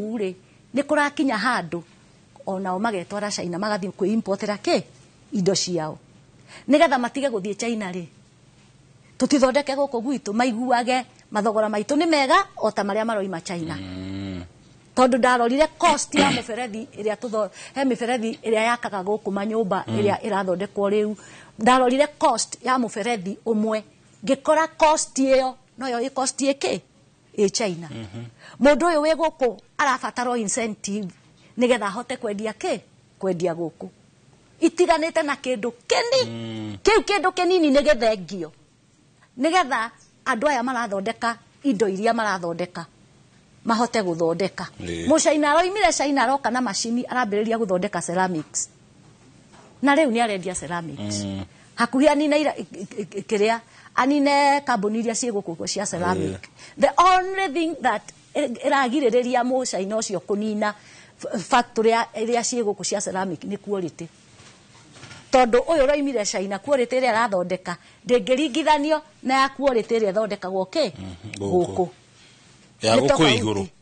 rä nä kå rakinya handå onao magetwara caina magathiä kwä impotera kä indo ciao nä getha matige gå thiä caina rä tå tithondeke gå kå gwitå maiguage mathogora maitå nä mega ota marä a maroima caina mm. tondå ndarorire cost ya må berethi ä rä he mä berethi ä rä a yakaga gå kå manyå mba ä mm. rä a ä rathondekwo rä u ndarorire cost ya må berethi å mwe ngä kora ä yo noyo ä kä ä China må ndå å yå wä gå kå arabatarwo incentive nä getha ahote kwendia kä kwendia gå kå itiganä te na kä ndå kä ni hmm. kä u kä ndå kä nini nä thengio nä getha andå aya marathondeka indo iria marathondeka mahote gå thondeka må caina aroimire caina aroka na macini arambä rä ria gå thondeka ceramics na rä u nä arendia ceramics mm. hakuhä anine kä rä a anine kambuni iria ciä gå kå guo cia ceramic ragirä eh. the only thing that rä ria må caina å cio kå nina factory iria ciä gå kå cia ceramic nä quality tondå å yå roimire caina quality ä rä a rathondeka ngä ringithanio na mm-hmm. ya quality ä rä a ä thondekagwo kä gå kå ya gå kå igå rå